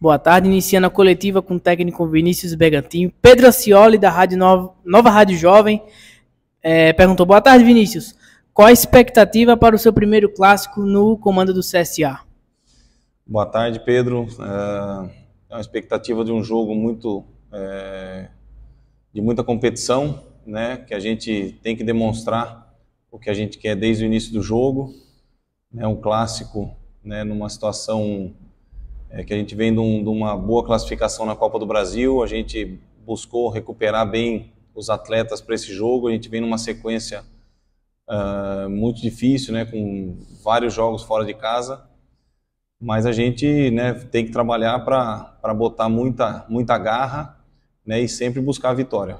Boa tarde, iniciando a coletiva com o técnico Vinícius Bergantinho. Pedro Acioli, da Rádio Nova, Nova Rádio Jovem, é, perguntou: Boa tarde, Vinícius. Qual a expectativa para o seu primeiro clássico no comando do CSA? Boa tarde, Pedro. É, é uma expectativa de um jogo muito é, de muita competição, né? Que a gente tem que demonstrar o que a gente quer desde o início do jogo. É né, um clássico, né? Numa situação é, que a gente vem de, um, de, uma boa classificação na Copa do Brasil, a gente buscou recuperar bem os atletas para esse jogo, a gente vem numa sequência uh, muito difícil, né, com vários jogos fora de casa, mas a gente né, tem que trabalhar para botar muita, muita garra né, e sempre buscar a vitória.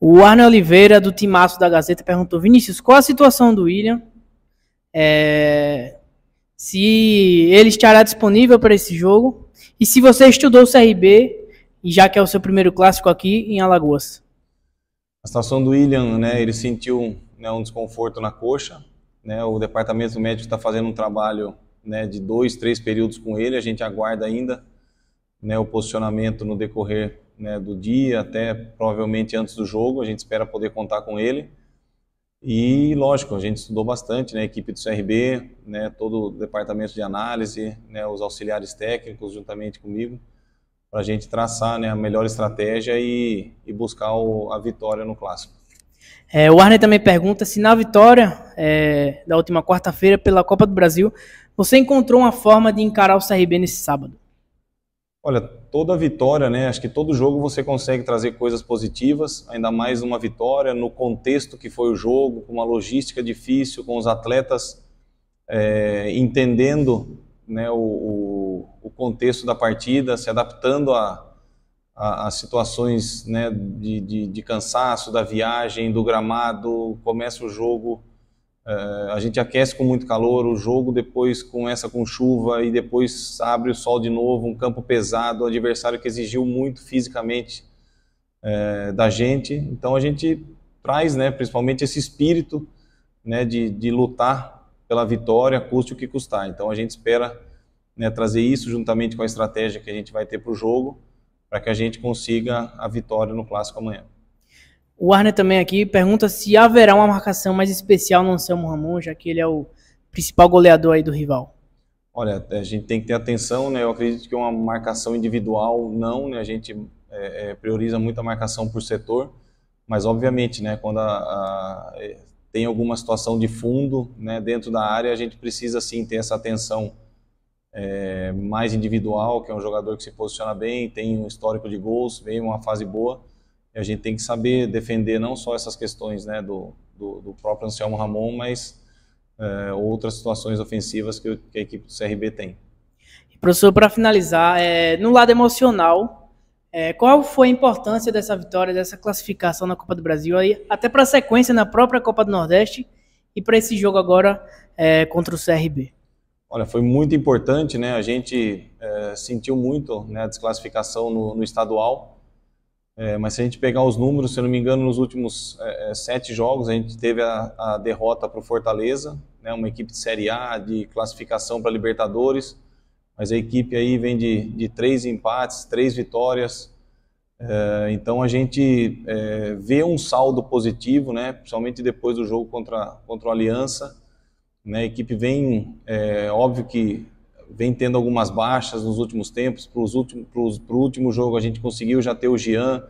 O Arne Oliveira, do Timaço da Gazeta, perguntou: Vinícius, qual a situação do William? É, se ele estará disponível para esse jogo e se você estudou o CRB, já que é o seu primeiro clássico aqui em Alagoas. A situação do William, né, ele sentiu né, um desconforto na coxa, né, o departamento médico está fazendo um trabalho né, de dois, três períodos com ele, a gente aguarda ainda né, o posicionamento no decorrer né, do dia, até provavelmente antes do jogo, a gente espera poder contar com ele. E, lógico, a gente estudou bastante, né, a equipe do CRB, né, todo o departamento de análise, né, os auxiliares técnicos juntamente comigo, para a gente traçar né, a melhor estratégia e, e buscar o, a vitória no Clássico. É, o Arne também pergunta se na vitória é, da última quarta-feira pela Copa do Brasil, você encontrou uma forma de encarar o CRB nesse sábado? Olha, toda vitória, né? Acho que todo jogo você consegue trazer coisas positivas, ainda mais uma vitória no contexto que foi o jogo, com uma logística difícil, com os atletas é, entendendo né, o, o, contexto da partida, se adaptando a, a, a situações né, de, de, de cansaço, da viagem, do gramado, começa o jogo Uh, a gente aquece com muito calor o jogo, depois começa com chuva e depois abre o sol de novo, um campo pesado, um adversário que exigiu muito fisicamente uh, da gente. Então a gente traz, né, principalmente esse espírito né, de, de lutar pela vitória, custe o que custar. Então a gente espera né, trazer isso juntamente com a estratégia que a gente vai ter para o jogo, para que a gente consiga a vitória no clássico amanhã. O Arne também aqui pergunta se haverá uma marcação mais especial no Anselmo Ramon, já que ele é o principal goleador aí do rival. Olha, a gente tem que ter atenção, né? Eu acredito que uma marcação individual não, né? A gente é, é prioriza muito a marcação por setor, mas obviamente, né? Quando a, a, é, tem alguma situação de fundo, né? Dentro da área, a gente precisa sim ter essa atenção é, mais individual, que é um jogador que se posiciona bem, tem um histórico de gols, vem uma fase boa e a gente tem que saber defender não só essas questões né, do, do, do próprio Anselmo Ramon, mas é, outras situações ofensivas que, que, a equipe do CRB tem. E professor, para finalizar, é, no lado emocional, é, qual foi a importância dessa vitória, dessa classificação na Copa do Brasil, aí, até para a sequência na própria Copa do Nordeste e para esse jogo agora contra o CRB? Olha, foi muito importante, né? A gente sentiu muito né, a desclassificação no, no estadual é, mas se a gente pegar os números, se eu não me engano, nos últimos é, é sete jogos, a gente teve a, a derrota para o Fortaleza, né, uma equipe de Série A, de classificação para Libertadores, mas a equipe aí vem de, de três empates, três vitórias. É, então a gente é, vê um saldo positivo, né, principalmente depois do jogo contra, contra o Aliança. Né, a equipe vem, é, óbvio que vem tendo algumas baixas nos últimos tempos. Para o último jogo a gente conseguiu já ter o Jean,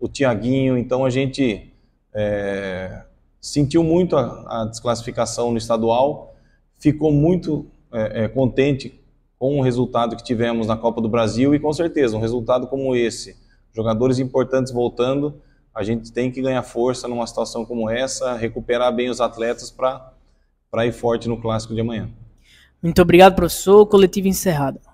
o Tiaguinho, então a gente é, sentiu muito a, a, desclassificação no estadual, ficou muito é, é, contente com o resultado que tivemos na Copa do Brasil e com certeza um resultado como esse, jogadores importantes voltando, a gente tem que ganhar força numa situação como essa, recuperar bem os atletas para ir forte no clássico de amanhã. Muito obrigado, professor. Coletivo encerrado.